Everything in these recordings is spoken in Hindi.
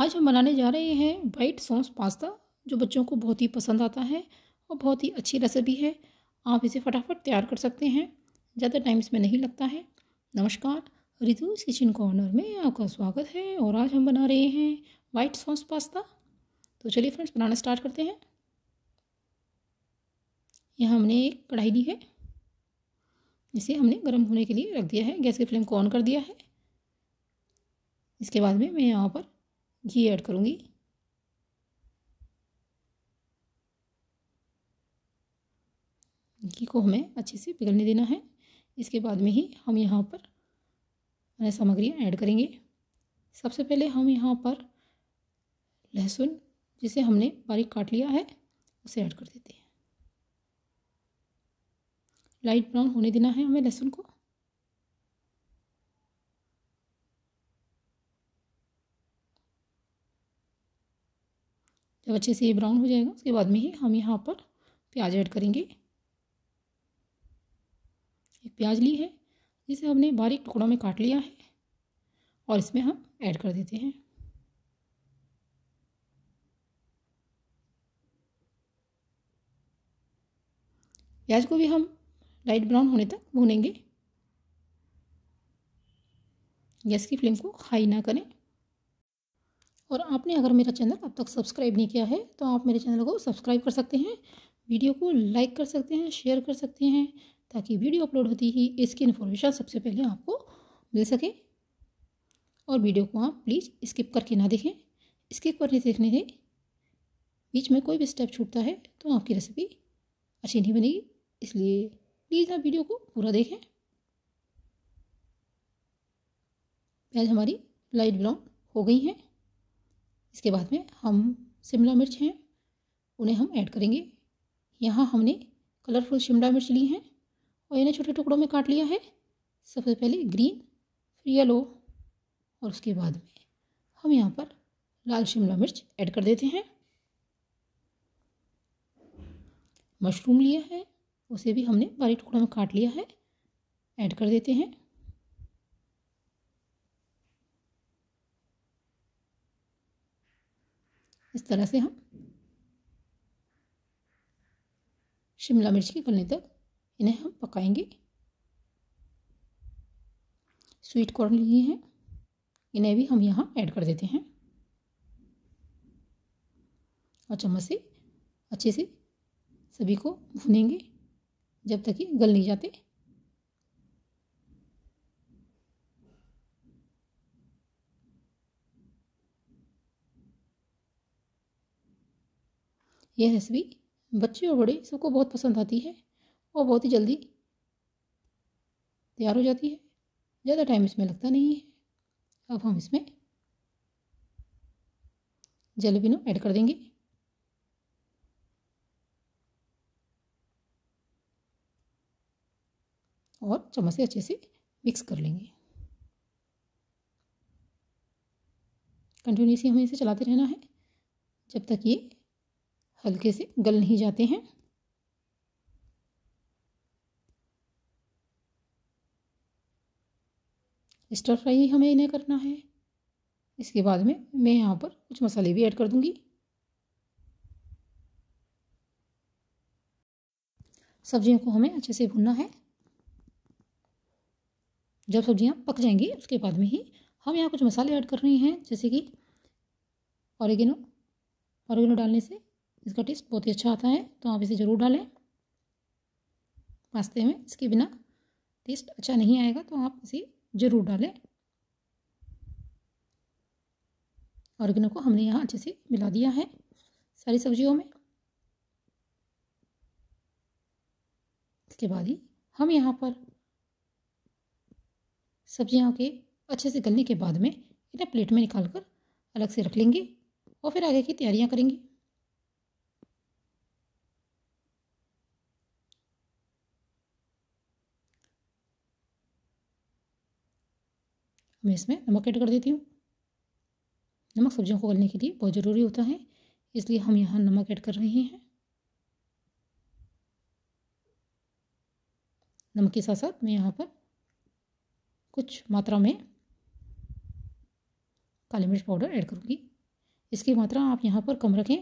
आज हम बनाने जा रहे हैं वाइट सॉस पास्ता जो बच्चों को बहुत ही पसंद आता है और बहुत ही अच्छी रेसिपी है आप इसे फटाफट तैयार कर सकते हैं ज़्यादा टाइम इसमें नहीं लगता है नमस्कार रितुज किचन कॉर्नर में आपका स्वागत है और आज हम बना रहे हैं वाइट सॉस पास्ता तो चलिए फ्रेंड्स बनाना स्टार्ट करते हैं यहाँ हमने एक कढ़ाई ली है इसे हमने गर्म होने के लिए रख दिया है गैस की फ्लेम को ऑन कर दिया है इसके बाद में मैं यहाँ पर घी ऐड करूँगी घी को हमें अच्छे से पिघलने देना है इसके बाद में ही हम यहाँ पर अन्य सामग्रियाँ ऐड करेंगे सबसे पहले हम यहाँ पर लहसुन जिसे हमने बारीक काट लिया है उसे ऐड कर देते हैं लाइट ब्राउन होने देना है हमें लहसुन को जब अच्छे से ये ब्राउन हो जाएगा उसके बाद में ही हम यहाँ पर प्याज ऐड करेंगे एक प्याज ली है जिसे हमने बारीक टुकड़ों में काट लिया है और इसमें हम ऐड कर देते हैं प्याज को भी हम लाइट ब्राउन होने तक भूनेंगे गैस की फ्लेम को हाई ना करें और आपने अगर मेरा चैनल अब तक सब्सक्राइब नहीं किया है तो आप मेरे चैनल को सब्सक्राइब कर सकते हैं वीडियो को लाइक कर सकते हैं शेयर कर सकते हैं ताकि वीडियो अपलोड होती ही इसकी इन्फॉर्मेशन सबसे पहले आपको मिल सके और वीडियो को आप प्लीज़ स्किप करके ना देखें स्किप करके देखने से बीच में कोई भी स्टेप छूटता है तो आपकी रेसिपी अच्छी नहीं बनेगी इसलिए प्लीज़ आप वीडियो को पूरा देखें प्याज हमारी लाइट ब्राउन हो गई हैं इसके बाद में हम शिमला मिर्च हैं उन्हें हम ऐड करेंगे यहाँ हमने कलरफुल शिमला मिर्च ली हैं और इन्हें छोटे टुकड़ों में काट लिया है सबसे पहले ग्रीन फिर येलो और उसके बाद में हम यहाँ पर लाल शिमला मिर्च ऐड कर देते हैं मशरूम लिया है उसे भी हमने बारीक टुकड़ों में काट लिया है ऐड कर देते हैं इस तरह से हम शिमला मिर्च की गलने तक इन्हें हम पकाएंगे स्वीट कॉर्न लिए हैं इन्हें भी हम यहाँ ऐड कर देते हैं और चम्मच से अच्छे से सभी को भूनेंगे जब तक ये गल नहीं जाते यह रेसिपी बच्चे और बड़े सबको बहुत पसंद आती है और बहुत ही जल्दी तैयार हो जाती है ज़्यादा टाइम इसमें लगता नहीं है अब हम इसमें जलेबिनो ऐड कर देंगे और चम्मच से अच्छे से मिक्स कर लेंगे कंटिन्यूसली हमें इसे चलाते रहना है जब तक ये हल्के से गल नहीं जाते हैं स्टर फ्राई ही हमें इन्हें करना है इसके बाद में मैं यहाँ पर कुछ मसाले भी ऐड कर दूँगी सब्जियों को हमें अच्छे से भूनना है जब सब्जियाँ पक जाएंगी उसके बाद में ही हम यहाँ कुछ मसाले ऐड कर रहे हैं जैसे कि ऑरिगेनो ऑरिगेनो डालने से इसका टेस्ट बहुत ही अच्छा आता है तो आप इसे ज़रूर डालें पास्ते में इसके बिना टेस्ट अच्छा नहीं आएगा तो आप इसे ज़रूर डालें ऑर्गेनो को हमने यहाँ अच्छे से मिला दिया है सारी सब्जियों में इसके बाद ही हम यहाँ पर सब्जियों के अच्छे से गलने के बाद में इन्हें प्लेट में निकाल कर अलग से रख लेंगे और फिर आगे की तैयारियाँ करेंगे मैं इसमें नमक ऐड कर देती हूँ नमक सब्जियों को गलने के लिए बहुत ज़रूरी होता है इसलिए हम यहाँ नमक ऐड कर रहे हैं नमक के साथ साथ मैं यहाँ पर कुछ मात्रा में काली मिर्च पाउडर ऐड करूँगी इसकी मात्रा आप यहाँ पर कम रखें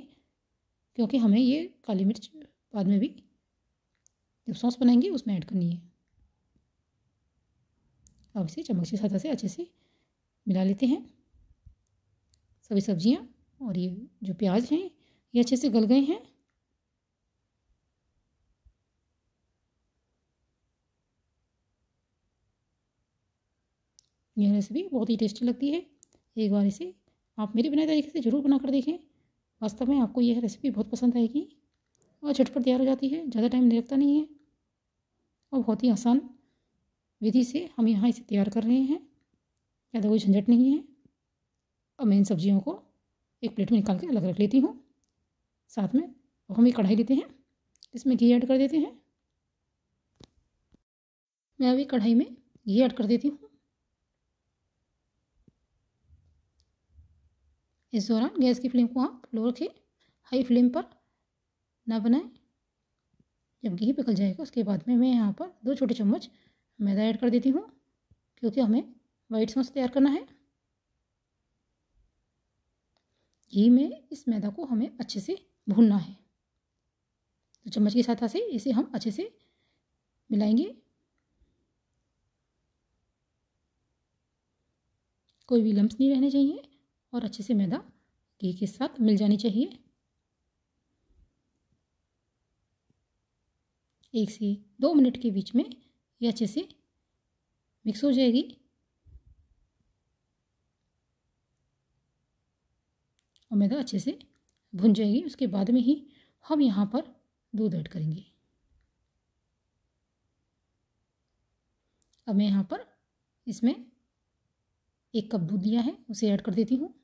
क्योंकि हमें ये काली मिर्च बाद में भी जब सॉस बनाएंगे उसमें ऐड करनी है अब इसे चम्मच की सहायता से अच्छे से मिला लेते हैं सभी सब्जियां और ये जो प्याज हैं ये अच्छे से गल गए हैं यह रेसिपी बहुत ही टेस्टी लगती है एक बार इसे आप मेरे बनाए तरीके से ज़रूर बना कर देखें वास्तव में आपको यह रेसिपी बहुत पसंद आएगी और झटपट तैयार हो जाती है ज़्यादा टाइम लगता नहीं है और बहुत ही आसान विधि से हम यहाँ इसे तैयार कर रहे हैं ज़्यादा कोई झंझट नहीं है अब मैं इन सब्जियों को एक प्लेट में निकाल के अलग रख लेती हूँ साथ में हम एक कढ़ाई लेते हैं इसमें घी ऐड कर देते हैं मैं अभी कढ़ाई में घी ऐड कर देती हूँ इस दौरान गैस की फ्लेम को आप लो रखें हाई फ्लेम पर ना बनाएं जब घी पिघल जाएगा उसके बाद में मैं यहाँ पर दो छोटे चम्मच मैदा ऐड कर देती हूँ क्योंकि हमें वाइट सॉस तैयार करना है घी में इस मैदा को हमें अच्छे से भूनना है तो चम्मच की सहायता से इसे हम अच्छे से मिलाएंगे कोई भी लम्ब नहीं रहने चाहिए और अच्छे से मैदा घी के साथ मिल जानी चाहिए एक से दो मिनट के बीच में ये अच्छे से मिक्स हो जाएगी और मैदा अच्छे से भुन जाएगी उसके बाद में ही हम यहाँ पर दूध ऐड करेंगे अब मैं यहाँ पर इसमें एक कप दूध लिया है उसे ऐड कर देती हूँ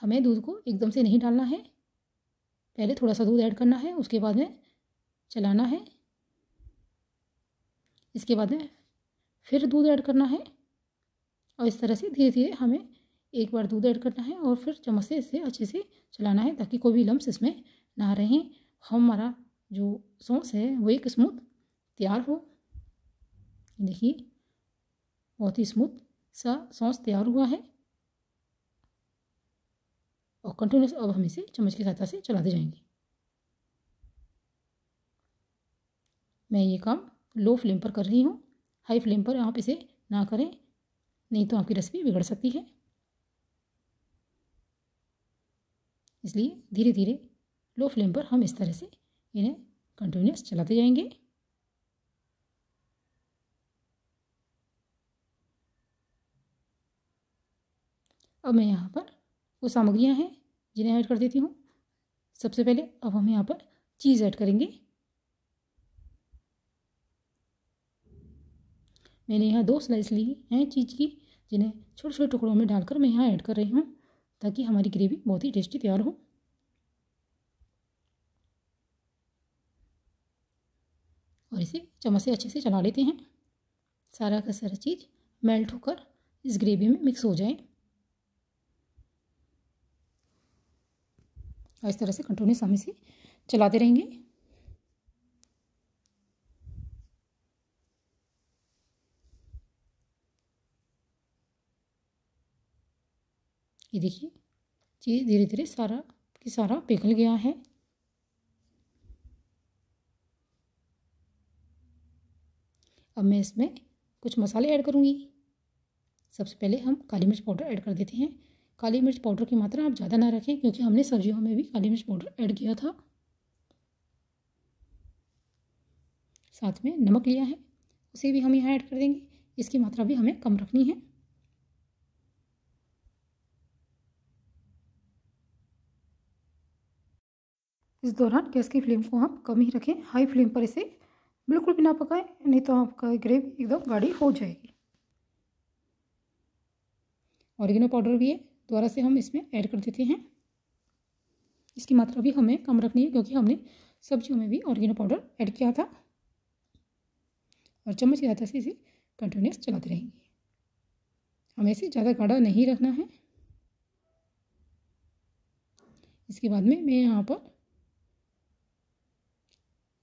हमें दूध को एकदम से नहीं डालना है पहले थोड़ा सा दूध ऐड करना है उसके बाद में चलाना है इसके बाद में फिर दूध ऐड करना है और इस तरह से धीरे धीरे हमें एक बार दूध ऐड करना है और फिर चम्मच से इसे अच्छे से चलाना है ताकि कोई भी लम्ब इसमें ना रहें हमारा जो सॉस है वो एक स्मूथ तैयार हो देखिए बहुत ही स्मूथ सा सॉस तैयार हुआ है और कंटिन्यूस अब हम इसे चम्मच की सहायता से चलाते जाएंगे मैं ये काम लो फ्लेम पर कर रही हूँ हाई फ्लेम पर आप इसे ना करें नहीं तो आपकी रेसिपी बिगड़ सकती है इसलिए धीरे धीरे लो फ्लेम पर हम इस तरह से इन्हें कंटिन्यूस चलाते जाएंगे अब मैं यहाँ पर वो सामग्रियाँ हैं जिन्हें ऐड कर देती हूँ सबसे पहले अब हम यहाँ पर चीज़ ऐड करेंगे मैंने यहाँ दो स्लाइस ली हैं चीज़ की जिन्हें छोटे छोटे टुकड़ों में डालकर मैं यहाँ ऐड कर रही हूँ ताकि हमारी ग्रेवी बहुत ही टेस्टी तैयार हो और इसे चम्मच से अच्छे से चला लेते हैं सारा का सारा चीज़ मेल्ट होकर इस ग्रेवी में मिक्स हो जाए और इस तरह से कंटिन्यूस हम इसे चलाते रहेंगे ये देखिए चीज़ धीरे धीरे सारा कि सारा पिघल गया है अब मैं इसमें कुछ मसाले ऐड करूँगी सबसे पहले हम काली मिर्च पाउडर ऐड कर देते हैं काली मिर्च पाउडर की मात्रा आप ज़्यादा ना रखें क्योंकि हमने सब्जियों में भी काली मिर्च पाउडर ऐड किया था साथ में नमक लिया है उसे भी हम यहाँ ऐड कर देंगे इसकी मात्रा भी हमें कम रखनी है इस दौरान गैस की फ्लेम को हम कम ही रखें हाई फ्लेम पर इसे बिल्कुल भी ना पकाएं नहीं तो आपका ग्रेवी एकदम गाढ़ी हो जाएगी ऑरिगेनो पाउडर भी है दोबारा से हम इसमें ऐड कर देते हैं इसकी मात्रा भी हमें कम रखनी है क्योंकि हमने सब्जियों में भी ऑरिगेनो पाउडर ऐड किया था और चम्मच की सहायता से इसे कंटिन्यूस चलाते रहेंगे हमें इसे ज़्यादा गाढ़ा नहीं रखना है इसके बाद में मैं यहाँ पर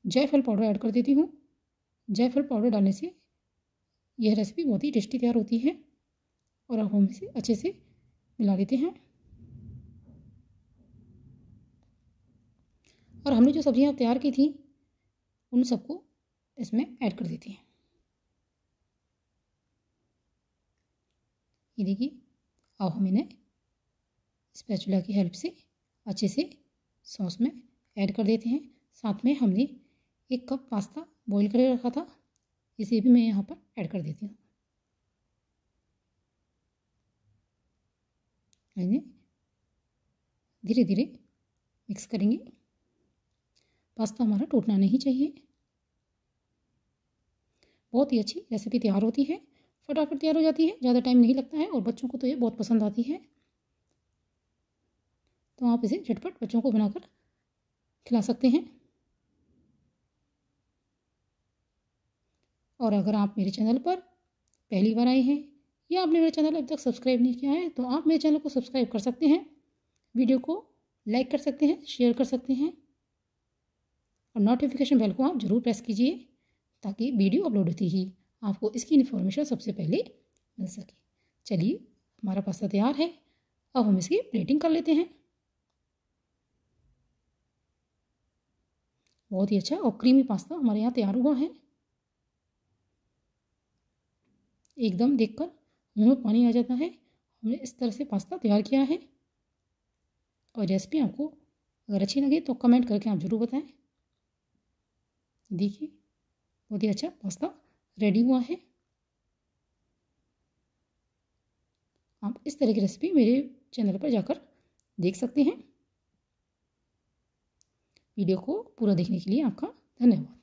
जायफल पाउडर ऐड कर देती हूँ जायफल पाउडर डालने से यह रेसिपी बहुत ही टेस्टी तैयार होती है और अब हम इसे अच्छे से मिला देते हैं और हमने जो सब्ज़ियाँ तैयार की थी उन सबको इसमें ऐड कर देती हैं ये देखिए अब हम इन्हें स्पैचुला की हेल्प से अच्छे से सॉस में ऐड कर देते हैं साथ में हमने एक कप पास्ता बॉईल करके रखा था इसे भी मैं यहाँ पर ऐड कर देती हूँ धीरे धीरे मिक्स करेंगे पास्ता हमारा टूटना नहीं चाहिए बहुत ही अच्छी रेसिपी तैयार होती है फटाफट तैयार हो जाती है ज़्यादा टाइम नहीं लगता है और बच्चों को तो ये बहुत पसंद आती है तो आप इसे झटपट बच्चों को बनाकर खिला सकते हैं और अगर आप मेरे चैनल पर पहली बार आए हैं या आपने मेरा चैनल अब तक सब्सक्राइब नहीं किया है तो आप मेरे चैनल को सब्सक्राइब कर सकते हैं वीडियो को लाइक कर सकते हैं शेयर कर सकते हैं और नोटिफिकेशन बेल को आप ज़रूर प्रेस कीजिए ताकि वीडियो अपलोड होती ही आपको इसकी इन्फॉर्मेशन सबसे पहले मिल सके चलिए हमारा पास्ता तैयार है अब हम इसकी प्लेटिंग कर लेते हैं बहुत ही अच्छा और क्रीमी पास्ता हमारे यहाँ तैयार हुआ है एकदम देखकर मुँह में पानी आ जाता है हमने इस तरह से पास्ता तैयार किया है और रेसिपी आपको अगर अच्छी लगे तो कमेंट करके आप ज़रूर बताएं देखिए बहुत ही अच्छा पास्ता रेडी हुआ है आप इस तरह की रेसिपी मेरे चैनल पर जाकर देख सकते हैं वीडियो को पूरा देखने के लिए आपका धन्यवाद